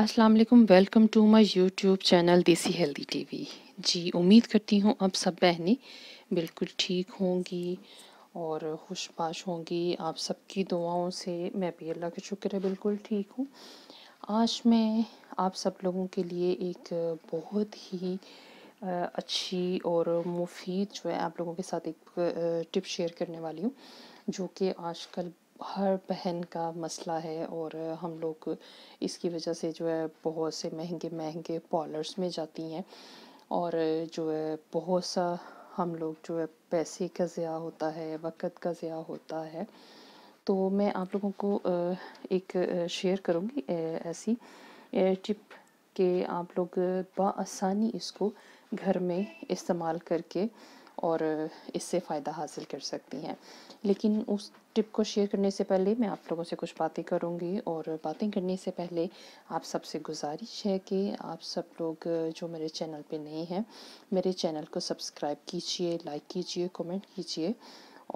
अस्सलाम वालेकुम welcome to my YouTube channel Desi healthy TV जी उम्मीद करती हूँ अब सब बहनें बिल्कुल ठीक होंगी और खुशबाश होंगी आप सबकी दुआओं से मैं भी अल्लाह का शुक्र है बिल्कुल ठीक हूँ आज मैं आप सब लोगों के लिए एक बहुत ही अच्छी और मुफीद जो है आप लोगों के साथ एक टिप शेयर करने वाली हूँ जो कि आजकल हर बहन का मसला है और हम लोग इसकी वजह से जो है बहुत से महंगे महंगे पॉलर्स में जाती हैं और जो है बहुत सा हम लोग जो है पैसे का ज़्या होता है वक़्त का ज़्या होता है तो मैं आप लोगों को एक शेयर करूँगी ऐसी टिप के आप लोग बसानी इसको घर में इस्तेमाल करके और इससे फ़ायदा हासिल कर सकती हैं लेकिन उस टिप को शेयर करने से पहले मैं आप लोगों से कुछ बातें करूँगी और बातें करने से पहले आप सबसे गुजारिश है कि आप सब लोग जो मेरे चैनल पे नए हैं मेरे चैनल को सब्सक्राइब कीजिए लाइक कीजिए कमेंट कीजिए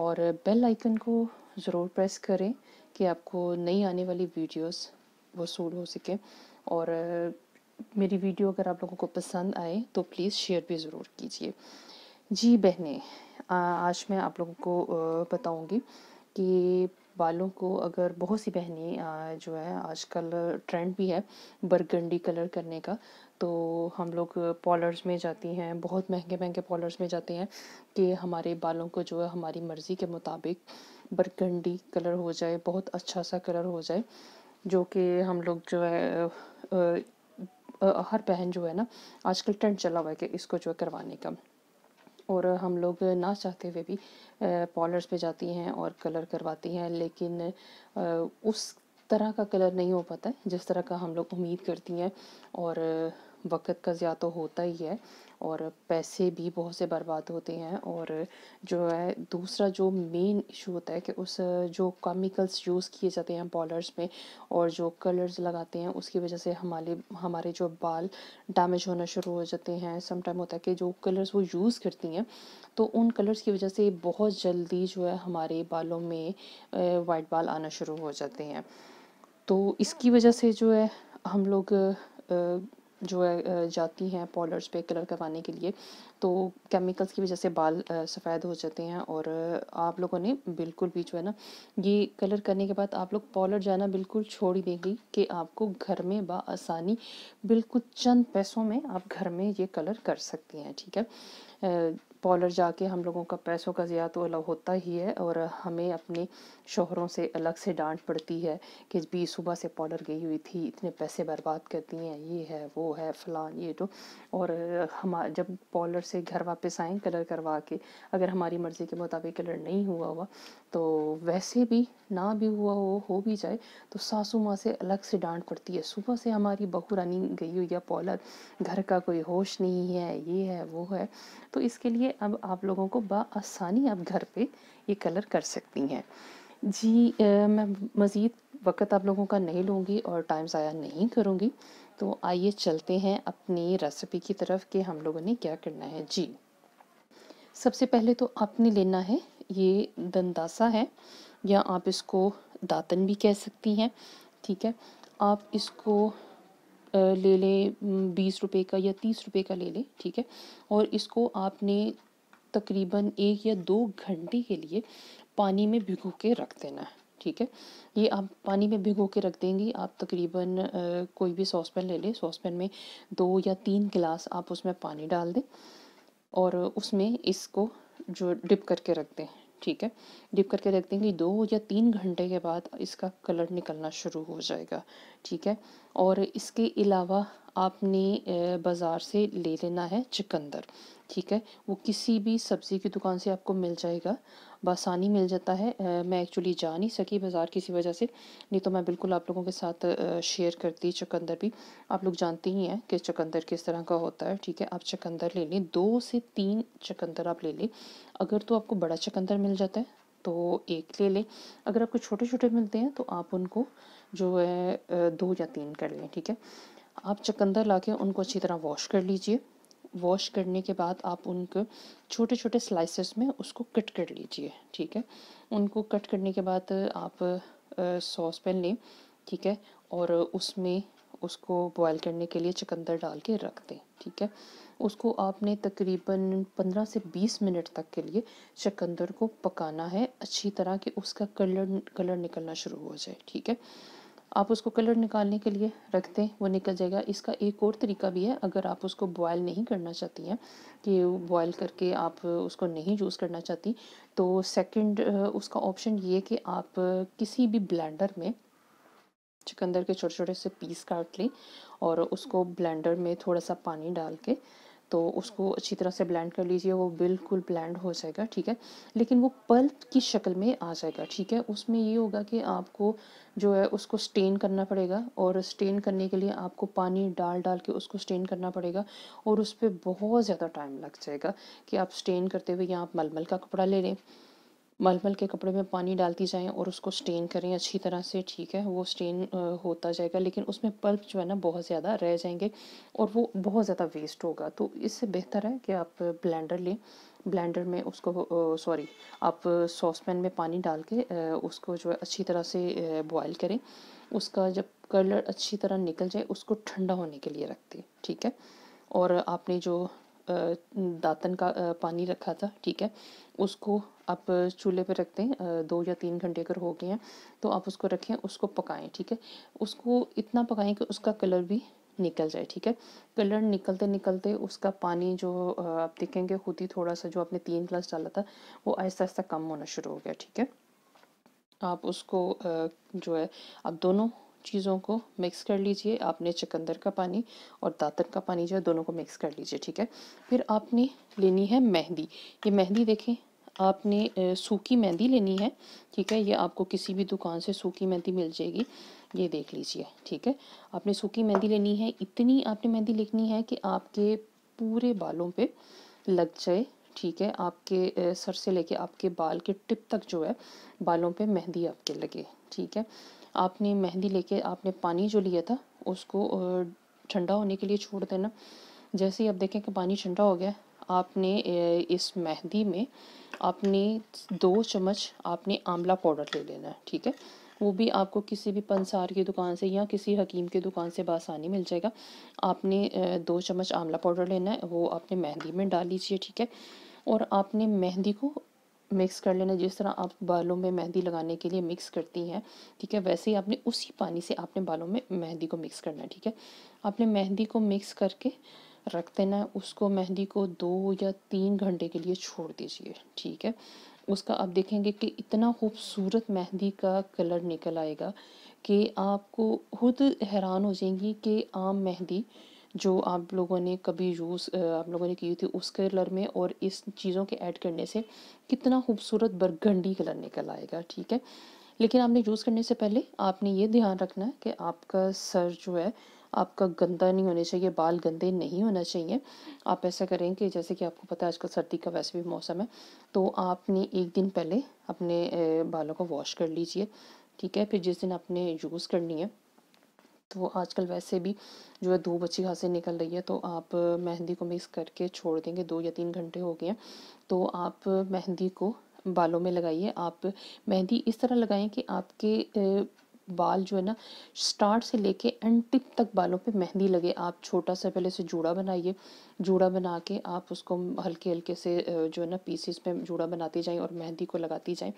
और बेल आइकन को ज़रूर प्रेस करें कि आपको नई आने वाली वीडियोस वसूल हो सके और मेरी वीडियो अगर आप लोगों को पसंद आए तो प्लीज़ शेयर भी ज़रूर कीजिए जी बहनें आज मैं आप लोगों को बताऊंगी कि बालों को अगर बहुत सी बहनें जो है आजकल ट्रेंड भी है बरगंडी कलर करने का तो हम लोग पॉलर्स में जाती हैं बहुत महंगे महंगे पॉलर्स में जाते हैं कि हमारे बालों को जो है हमारी मर्ज़ी के मुताबिक बरगंडी कलर हो जाए बहुत अच्छा सा कलर हो जाए जो कि हम लोग जो है हर बहन जो है ना आजकल ट्रेंड चला हुआ है कि इसको जो है करवाने का और हम लोग ना चाहते हुए भी पॉलर्स पे जाती हैं और कलर करवाती हैं लेकिन उस तरह का कलर नहीं हो पाता है जिस तरह का हम लोग उम्मीद करती हैं और वक्त का ज़्यादा तो होता ही है और पैसे भी बहुत से बर्बाद होते हैं और जो है दूसरा जो मेन इशू होता है कि उस जो कैमिकल्स यूज़ किए जाते हैं पॉलर्स में और जो कलर्स लगाते हैं उसकी वजह से हमारे हमारे जो बाल डैमेज होना शुरू हो जाते हैं समटाइम होता है कि जो कलर्स वो यूज़ करती हैं तो उन कलर्स की वजह से बहुत जल्दी जो है हमारे बालों में वाइट बाल आना शुरू हो जाते हैं तो इसकी वजह से जो है हम लोग जो है जाती हैं पॉलर्स पे कलर करवाने के लिए तो केमिकल्स की वजह से बाल सफ़ेद हो जाते हैं और आप लोगों ने बिल्कुल भी जो है ना ये कलर करने के बाद आप लोग पॉलर जाना बिल्कुल छोड़ ही देंगी कि आपको घर में बसानी बिल्कुल चंद पैसों में आप घर में ये कलर कर सकती हैं ठीक है पॉलर जाके हम लोगों का पैसों का ज़्यादा तो अलग होता ही है और हमें अपने शोहरों से अलग से डांट पड़ती है कि भी सुबह से पॉलर गई हुई थी इतने पैसे बर्बाद करती हैं ये है वो है फलान ये तो और हम जब पॉलर से घर वापस आएँ कलर करवा के अगर हमारी मर्ज़ी के मुताबिक कलर नहीं हुआ हुआ तो वैसे भी ना भी हुआ हो हो भी जाए तो सासू माँ से अलग से डांट पड़ती है सुबह से हमारी बहू रानी गई हुई है पॉलर घर का कोई होश नहीं है ये है वो है तो इसके लिए अब आप लोगों को बसानी आप घर पर ये कलर कर सकती हैं जी आ, मैं मज़ीद वक्त आप लोगों का नहीं लूँगी और टाइम ज़ाया नहीं करूँगी तो आइए चलते हैं अपनी रेसिपी की तरफ कि हम लोगों ने क्या करना है जी सबसे पहले तो आपने लेना है ये दंदासा है या आप इसको दातन भी कह सकती हैं ठीक है आप इसको ले लें बीस रुपए का या तीस रुपए का ले लें ठीक है और इसको आपने तकरीबन एक या दो घंटे के लिए पानी में भिगो के रख देना है ठीक है ये आप पानी में भिगो के रख देंगी आप तकरीबन कोई भी सॉस पैन ले लें सॉस पैन में दो या तीन गिलास आप उसमें पानी डाल दें और उसमें इसको जो डिप करके रख दें ठीक है डिप करके रख देंगे दो या तीन घंटे के बाद इसका कलर निकलना शुरू हो जाएगा ठीक है और इसके अलावा आपने बाज़ार से ले लेना है चिकंदर ठीक है वो किसी भी सब्ज़ी की दुकान से आपको मिल जाएगा बसानी मिल जाता है मैं एक्चुअली जा नहीं सकी बाज़ार किसी वजह से नहीं तो मैं बिल्कुल आप लोगों के साथ शेयर करती चकंदर भी आप लोग जानते ही हैं कि चकंदर किस तरह का होता है ठीक है आप चकंदर ले लें दो से तीन चकंदर आप ले लें अगर तो आपको बड़ा चकंदर मिल जाता है तो एक ले लें अगर आपको छोटे छोटे मिलते हैं तो आप उनको जो है दो या तीन कर लें ठीक है आप चकंदर ला के उनको अच्छी तरह वॉश कर लीजिए वॉश करने के बाद आप उनको छोटे छोटे स्लाइसेस में उसको कट कर लीजिए ठीक है उनको कट करने के बाद आप सॉस पैन लें ठीक है और उसमें उसको बॉयल करने के लिए चकंदर डाल के रख दें ठीक है उसको आपने तकरीबन 15 से 20 मिनट तक के लिए चकंदर को पकाना है अच्छी तरह कि उसका कलर कलर निकलना शुरू हो जाए ठीक है आप उसको कलर निकालने के लिए रख दें वो निकल जाएगा इसका एक और तरीका भी है अगर आप उसको बॉयल नहीं करना चाहती हैं कि बॉयल करके आप उसको नहीं यूज़ करना चाहती तो सेकंड उसका ऑप्शन ये कि आप किसी भी ब्लेंडर में चिकंदर के छोटे छोटे से पीस काट लें और उसको ब्लेंडर में थोड़ा सा पानी डाल के तो उसको अच्छी तरह से ब्लेंड कर लीजिए वो बिल्कुल ब्लेंड हो जाएगा ठीक है लेकिन वो पल्प की शक्ल में आ जाएगा ठीक है उसमें ये होगा कि आपको जो है उसको स्टेन करना पड़ेगा और स्टेन करने के लिए आपको पानी डाल डाल के उसको स्टेन करना पड़ेगा और उस पर बहुत ज़्यादा टाइम लग जाएगा कि आप स्टेन करते हुए या आप मलमल का कपड़ा ले लें मलमल के कपड़े में पानी डालती जाएं और उसको स्टेन करें अच्छी तरह से ठीक है वो स्टेन होता जाएगा लेकिन उसमें पल्प जो है ना बहुत ज़्यादा रह जाएंगे और वो बहुत ज़्यादा वेस्ट होगा तो इससे बेहतर है कि आप ब्लेंडर लें ब्लेंडर में उसको सॉरी आप सॉस पैन में पानी डाल के उसको जो है अच्छी तरह से बॉयल करें उसका जब कलर अच्छी तरह निकल जाए उसको ठंडा होने के लिए रख दें ठीक है और आपने जो दातन का पानी रखा था ठीक है उसको आप चूल्हे पर रखते हैं दो या तीन घंटे अगर हो गए हैं तो आप उसको रखें उसको पकाएं ठीक है उसको इतना पकाएं कि उसका कलर भी निकल जाए ठीक है कलर निकलते निकलते उसका पानी जो आप देखेंगे खुद ही थोड़ा सा जो आपने तीन ग्लास डाला था वो आहिस्ता आहिस्ता कम होना शुरू हो गया ठीक है आप उसको जो है आप दोनों चीज़ों को मिक्स कर लीजिए आपने चकंदर का पानी और दातन का पानी जो है दोनों को मिक्स कर लीजिए ठीक है फिर आपने लेनी है मेहंदी ये मेहंदी देखें आपने सूखी मेहंदी लेनी है ठीक है ये आपको किसी भी दुकान से सूखी मेहंदी मिल जाएगी ये देख लीजिए ठीक है आपने सूखी मेहंदी लेनी है इतनी आपने मेहंदी लिखनी है कि आपके पूरे बालों पे लग जाए ठीक है आपके सर से लेके आपके बाल के टिप तक जो है बालों पे मेहंदी आपके लगे ठीक है आपने मेहंदी लेके आपने पानी जो लिया था उसको ठंडा होने के लिए छोड़ देना जैसे ही आप देखें कि पानी ठंडा हो गया आपने इस मेहंदी में आपने दो चम्मच आपने आंवला पाउडर ले लेना है ठीक है वो भी आपको किसी भी पंसार की दुकान से या किसी हकीम की दुकान से बासानी मिल जाएगा आपने दो चम्मच आंवला पाउडर लेना है वो आपने मेहंदी में डाल लीजिए ठीक है और आपने मेहंदी को मिक्स कर लेना जिस तरह आप बालों में मेहंदी लगाने के लिए मिक्स करती हैं ठीक है वैसे ही आपने उसी पानी से आपने बालों में मेहंदी को मिक्स करना है ठीक है आपने मेहंदी को मिक्स करके रख देना है उसको मेहंदी को दो या तीन घंटे के लिए छोड़ दीजिए ठीक है उसका आप देखेंगे कि इतना खूबसूरत मेहंदी का कलर निकल आएगा कि आपको खुद हैरान हो जाएंगी कि आम मेहंदी जो आप लोगों ने कभी यूज़ आप लोगों ने की थी उस कलर में और इस चीज़ों के ऐड करने से कितना खूबसूरत बरगंडी कलर निकल आएगा ठीक है लेकिन आपने यूज़ करने से पहले आपने ये ध्यान रखना है कि आपका सर जो है आपका गंदा नहीं होना चाहिए बाल गंदे नहीं होना चाहिए आप ऐसा करें कि जैसे कि आपको पता है आजकल सर्दी का वैसे भी मौसम है तो आपने एक दिन पहले अपने बालों को वॉश कर लीजिए ठीक है फिर जिस दिन आपने यूज़ करनी है तो आजकल वैसे भी जो है दो बच्ची खासी निकल रही है तो आप मेहंदी को मिक्स करके छोड़ देंगे दो या तीन घंटे हो गए हैं तो आप मेहंदी को बालों में लगाइए आप मेहंदी इस तरह लगाएं कि आपके बाल जो है ना स्टार्ट से लेके एंड टिप तक बालों पे मेहंदी लगे आप छोटा सा पहले से जूड़ा बनाइए जूड़ा बना के आप उसको हल्के हल्के से जो है ना पीसीस में जूड़ा बनाती जाएं और मेहंदी को लगाती जाएं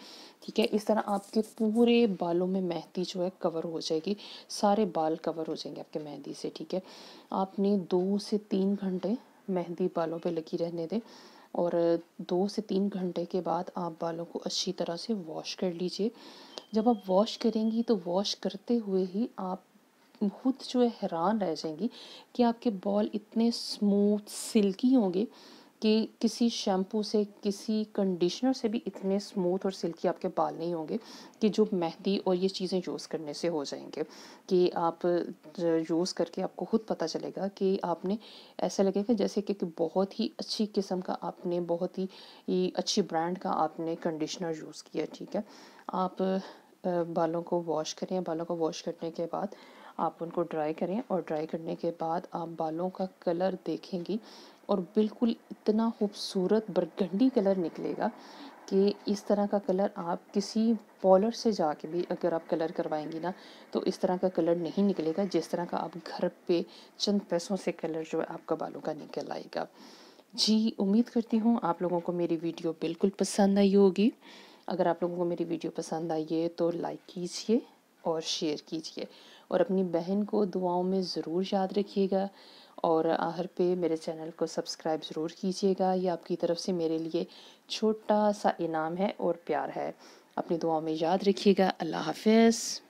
ठीक है इस तरह आपके पूरे बालों में मेहंदी जो है कवर हो जाएगी सारे बाल कवर हो जाएंगे आपके मेहंदी से ठीक है आपने दो से तीन घंटे मेहंदी बालों पर लगी रहने दें और दो से तीन घंटे के बाद आप बालों को अच्छी तरह से वॉश कर लीजिए जब आप वॉश करेंगी तो वॉश करते हुए ही आप खुद जो है हैरान रह जाएंगी कि आपके बॉल इतने स्मूथ सिल्की होंगे कि किसी शैम्पू से किसी कंडीशनर से भी इतने स्मूथ और सिल्की आपके बाल नहीं होंगे कि जो मेहंदी और ये चीज़ें यूज़ करने से हो जाएंगे कि आप यूज़ करके आपको खुद पता चलेगा कि आपने ऐसा लगेगा जैसे कि, बहुत ही अच्छी किस्म का आपने बहुत ही अच्छी ब्रांड का आपने कंडीशनर यूज़ किया ठीक है आप बालों को वॉश करें बालों को वॉश करने के बाद आप उनको ड्राई करें और ड्राई करने के बाद आप बालों का कलर देखेंगी और बिल्कुल इतना खूबसूरत बरगंडी कलर निकलेगा कि इस तरह का कलर आप किसी पॉलर से जाके भी अगर आप कलर करवाएंगी ना तो इस तरह का कलर नहीं निकलेगा जिस तरह का आप घर पे चंद पैसों से कलर जो है आपका बालों का निकल आएगा जी उम्मीद करती हूँ आप लोगों को मेरी वीडियो बिल्कुल पसंद आई होगी अगर आप लोगों को मेरी वीडियो पसंद आई है तो लाइक कीजिए और शेयर कीजिए और अपनी बहन को दुआओं में ज़रूर याद रखिएगा और आहर पे मेरे चैनल को सब्सक्राइब ज़रूर कीजिएगा ये आपकी तरफ से मेरे लिए छोटा सा इनाम है और प्यार है अपनी दुआओं में याद रखिएगा अल्लाह हाफिज़